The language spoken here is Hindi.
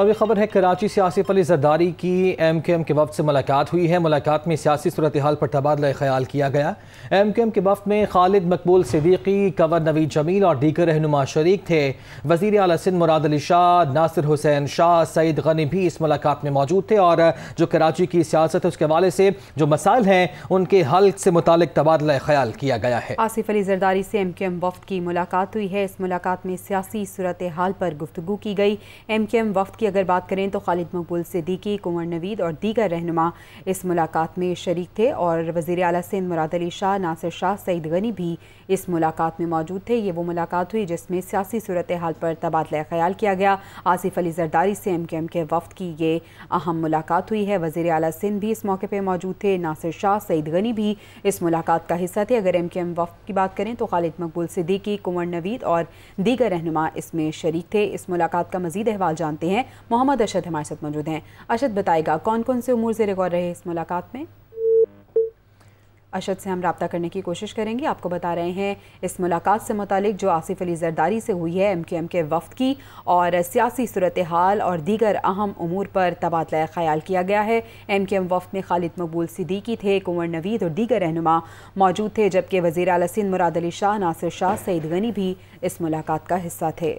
अभी खबर है कराची से आसिफ अली जरदारी की एम के एम के वफ्त से मुलाकात हुई है मुलाकात में सियासी सूरत हाल पर तबादला ख्याल किया गया एम के एम के वफ्त में खालिद मकबूल सिद्दीकी कंवर नवीद जमील और दीगर रहनुमा शरीक थे वजीर अला सिंध मुराद अली शाह नासिर हुसैन शाह सईद गनी भी इस मुलाकात में मौजूद थे और जो कराची की सियासत है उसके हवाले से जो मसाइल हैं उनके हल से मुतल तबादला ख्याल किया गया है आसिफ अली जरदारी से एम के एम वफद की मुलाकात हुई है इस मुलाकात में सियासी सूरत हाल पर गुफ्तु की गई एम के एम वफ्त की अगर बात करें तो खालिद मकबूल सिद्दीकी कुंवर नवीद और दीगर रहनुमा इस मुलाकात में शरीक थे और वजीर अली सिंध मुराद अली शाह नासिर शाह सईद गनी भी इस मुलाकात में मौजूद थे ये वो मुलाकात हुई जिसमें सियासी सूरत हाल पर तबादला ख्याल किया गया आसिफ अली जरदारी से एम के एम के वफद की ये अहम मुलाकात हुई है वजीर अली सिंध भी इस मौके पर मौजूद थे नासिर शाह सईद गनी भी इस मुलाकात का हिस्सा थे अगर एम के एम वफद की बात करें तो खालिद मकबूल सिद्दीकी कुंवर नवीद और दीगर रहनुमा इसमें शरीक थे इस मुलाकात का मजीद अहवाल जानते हैं मोहम्मद अरशद हमारे साथ मौजूद हैं अरशद बताएगा कौन कौन से उमूर जेरे गौर रहे इस मुलाकात में अरशद से हम रबता करने की कोशिश करेंगे आपको बता रहे हैं इस मुलाकात से मुतलिक जो आसिफ अली जरदारी से हुई है एम के एम के वफद की और सियासी सूरत हाल और दीगर अहम अमूर पर तबादला ख्याल किया गया है एम के एम वफद में खालिद मकबूल सिद्दीकी थे कुंवर नवीद और दीगर रहनुमा मौजूद थे जबकि वजीर अल सिंध मुराद अली शाह नासिर शाह सईद गनी भी इस मुलाकात का हिस्सा थे